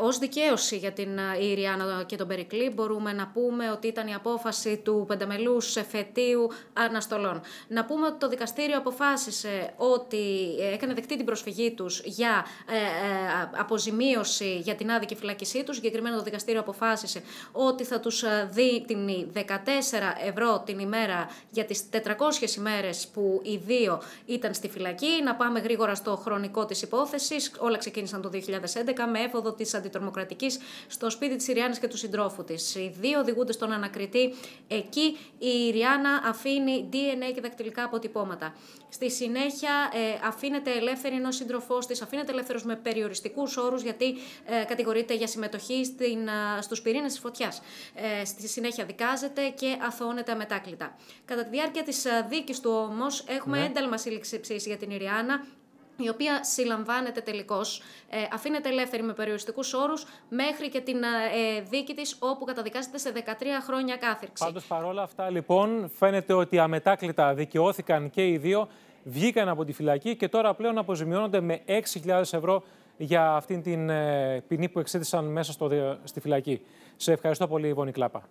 Ως δικαίωση για την Ιριάννα και τον Περικλή, μπορούμε να πούμε ότι ήταν η απόφαση του πενταμελού εφετείου αναστολών. Να πούμε ότι το δικαστήριο αποφάσισε ότι ε, έκανε δεκτή την προσφυγή τους για ε, ε, αποζημίωση για την άδικη φυλάκισή τους. Συγκεκριμένα το δικαστήριο αποφάσισε ότι θα τους την 14 ευρώ την ημέρα για τις 400 ημέρες που οι δύο ήταν στη φυλακή. Να πάμε γρήγορα στο χρονικό της υπόθεσης. Όλα ξεκίνησαν το 2011 με έφοδο της αντιτρομοκρατικής στο σπίτι της Ιριάννης και του συντρόφου της. Οι δύο οδηγούνται στον ανακριτή. Εκεί η Ιριάνα αφήνει DNA και δακτυλικά αποτυπώματα. Στη συνέχεια ε, αφήνεται ελεύθερη ενός σύντροφό της, αφήνεται ελεύθερος με περιοριστικούς όρους γιατί ε, κατηγορείται για συμμετοχή ε, στους πυρήνες της φωτιάς. Ε, στη συνέχεια δικάζεται και αθωώνεται αμετάκλητα. Κατά τη διάρκεια της ε, δίκης του όμως, έχουμε ναι. ένταλμα σύλληψης για την Ιριάνα η οποία συλλαμβάνεται τελικώς, ε, αφήνεται ελεύθερη με περιοριστικούς όρους μέχρι και την ε, ε, δίκη της, όπου καταδικάζεται σε 13 χρόνια κάθυρξη. Πάντως, παρόλα αυτά, λοιπόν, φαίνεται ότι αμετάκλητα δικαιώθηκαν και οι δύο, βγήκαν από τη φυλακή και τώρα πλέον αποζημιώνονται με 6.000 ευρώ για αυτήν την ποινή που εξέτησαν μέσα στο, στη φυλακή. Σε ευχαριστώ πολύ, Βόνη Κλάπα.